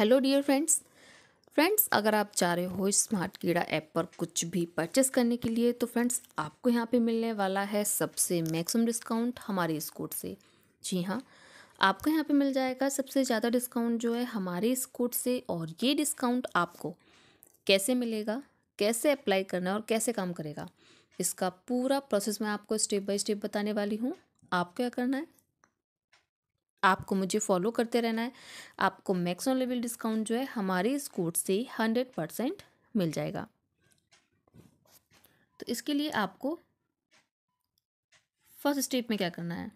hello dear friends friends अगर आप चाह रहे हो स्मार्ट कीड़ा ऐप पर कुछ भी परचेस करने के लिए तो फ्रेंड्स आपको यहाँ पे मिलने वाला है सबसे मैक्सिमम डिस्काउंट हमारे इस कोड से जी हाँ आपको यहाँ पे मिल जाएगा सबसे ज़्यादा डिस्काउंट जो है हमारे इस कोड से और ये डिस्काउंट आपको कैसे मिलेगा कैसे अप्लाई करना है और कैसे काम करेगा इसका पूरा प्रोसेस मैं आपको स्टेप बाई स्टेप बताने वाली हूँ आपको क्या करना है आपको मुझे फॉलो करते रहना है आपको मैक्सिमम लेवल डिस्काउंट जो है हमारे इस कोड से हंड्रेड परसेंट मिल जाएगा तो इसके लिए आपको फर्स्ट स्टेप में क्या करना है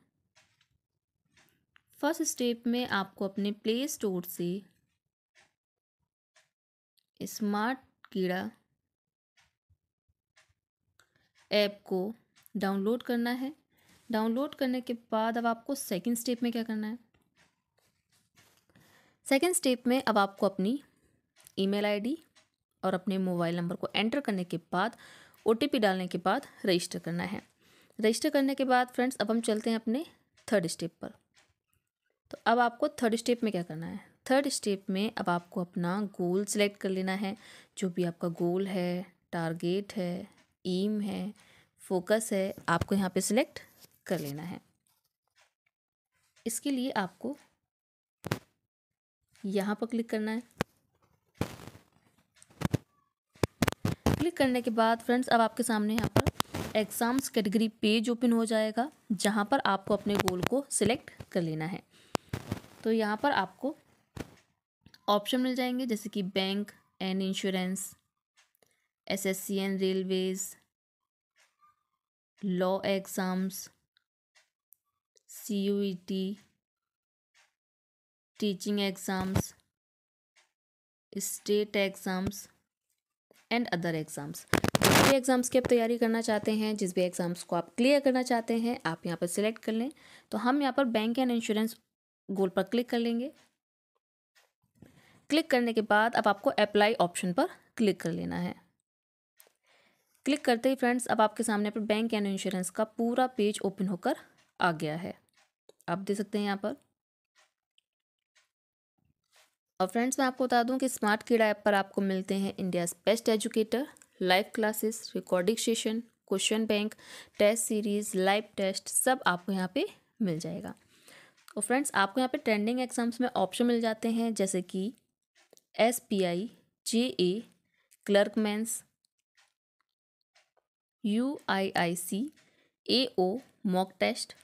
फर्स्ट स्टेप में आपको अपने प्ले स्टोर से स्मार्ट कीड़ा ऐप को डाउनलोड करना है डाउनलोड करने के बाद अब आपको सेकेंड स्टेप में क्या करना है सेकेंड स्टेप में अब आपको अपनी ईमेल आईडी और अपने मोबाइल नंबर को एंटर करने के बाद ओ डालने के बाद रजिस्टर करना है रजिस्टर करने के बाद फ्रेंड्स अब हम चलते हैं अपने थर्ड स्टेप पर तो अब आपको थर्ड स्टेप में क्या करना है थर्ड स्टेप में अब आपको अपना गोल सेलेक्ट कर लेना है जो भी आपका गोल है टारगेट है एम है फोकस है आपको यहाँ पे सिलेक्ट कर लेना है इसके लिए आपको यहाँ पर क्लिक करना है क्लिक करने के बाद फ्रेंड्स अब आपके सामने यहाँ पर एग्ज़ाम्स कैटेगरी पेज ओपन हो जाएगा जहाँ पर आपको अपने गोल को सिलेक्ट कर लेना है तो यहाँ पर आपको ऑप्शन मिल जाएंगे जैसे कि bank and insurance S S C and railways law exams C U E T teaching exams state exams and other exams जिस भी एग्ज़ाम्स की आप तैयारी करना चाहते हैं जिस भी एग्ज़ाम्स को आप क्लियर करना चाहते हैं आप यहाँ पर सिलेक्ट कर लें तो हम यहाँ पर बैंक एंड इंश्योरेंस गोल पर क्लिक कर लेंगे क्लिक करने के बाद अब आपको अप्लाई ऑप्शन पर क्लिक कर लेना है क्लिक करते ही फ्रेंड्स अब आपके सामने पर बैंक एंड इंश्योरेंस का पूरा पेज ओपन होकर आ गया है आप दे सकते हैं यहाँ पर और फ्रेंड्स मैं आपको बता दूं कि स्मार्ट कीड़ा ऐप पर आपको मिलते हैं India's best educator live classes recording session question bank test series live test सब आपको यहाँ पे मिल जाएगा और फ्रेंड्स आपको यहाँ पे ट्रेंडिंग एग्ज़ाम्स में ऑप्शन मिल जाते हैं जैसे कि S P I J A mains U I I C A O mock test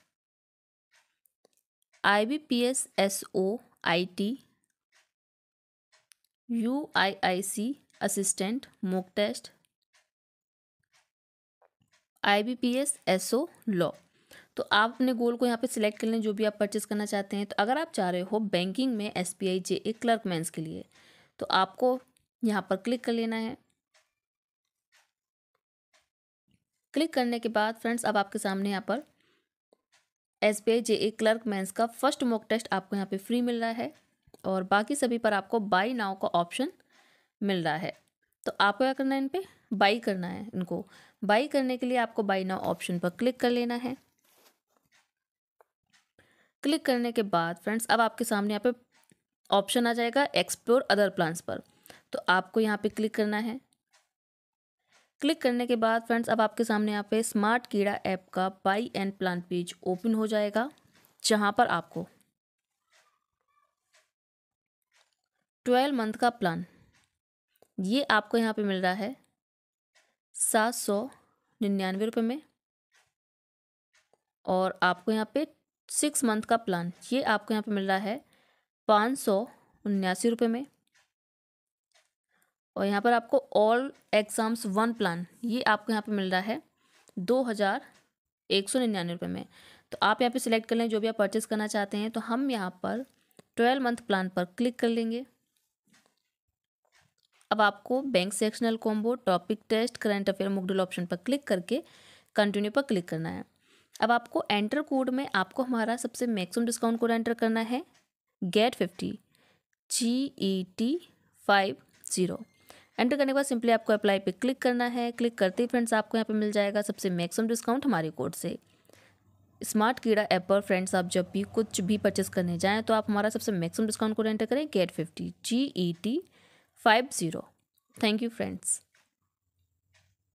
I B P S S O I T U I I C assistant mock test I B P S S O law तो आप अपने गोल को यहाँ पे select कर लें जो भी आप परचेस करना चाहते हैं तो अगर आप चाह रहे हो बैंकिंग में S B I J A mains के लिए तो आपको यहाँ पर क्लिक कर लेना है क्लिक करने के बाद फ्रेंड्स अब आपके सामने यहाँ पर S B I J A clerk mains का फर्स्ट मॉक टेस्ट आपको यहाँ पे फ्री मिल रहा है और बाकी सभी पर आपको बाई नाव का ऑप्शन मिल रहा है तो आपको क्या करना है इन पर बाई करना है इनको बाई करने के लिए आपको बाई नाव ऑप्शन पर क्लिक कर लेना है क्लिक करने के बाद फ्रेंड्स अब आपके सामने यहाँ पे ऑप्शन आ जाएगा एक्सप्लोर अदर प्लान्स पर तो आपको यहाँ पे क्लिक करना है क्लिक करने के बाद फ्रेंड्स अब आपके सामने यहाँ पे स्मार्ट कीड़ा ऐप का buy and plan page open हो जाएगा जहाँ पर आपको ट्वेल्व मंथ का प्लान ये आपको यहाँ पे मिल रहा है सात सौ निन्यानवे रुपये में और आपको यहाँ पे सिक्स मंथ का प्लान ये आपको यहाँ पे मिल रहा है पाँच सौ उन्यासी रुपये में और यहाँ पर आपको ऑल एग्ज़ाम्स वन प्लान ये आपको यहाँ पर मिल रहा है दो हज़ार एक सौ निन्यानवे रुपये में तो आप यहाँ पे सिलेक्ट कर लें जो भी आप परचेज़ करना चाहते हैं तो हम यहाँ पर ट्वेल्व मंथ प्लान पर क्लिक कर लेंगे अब आपको bank sectional combo topic test current affair मुगडल ऑप्शन पर क्लिक करके कंटिन्यू पर क्लिक करना है अब आपको एंटर कोड में आपको हमारा सबसे मैक्सिमम डिस्काउंट कोड एंटर करना है get fifty G E T five zero enter करने के बाद सिंपली आपको अप्लाई पे क्लिक करना है क्लिक करते ही फ्रेंड्स आपको यहाँ पे मिल जाएगा सबसे मैक्सिमम डिस्काउंट हमारे कोड से स्मार्ट कीड़ा ऐप पर फ्रेंड्स आप जब भी कुछ भी परचेस करने जाएँ तो आप हमारा सबसे मैक्सिमम डिस्काउंट कोड एंटर करें get fifty G E T five zero thank you friends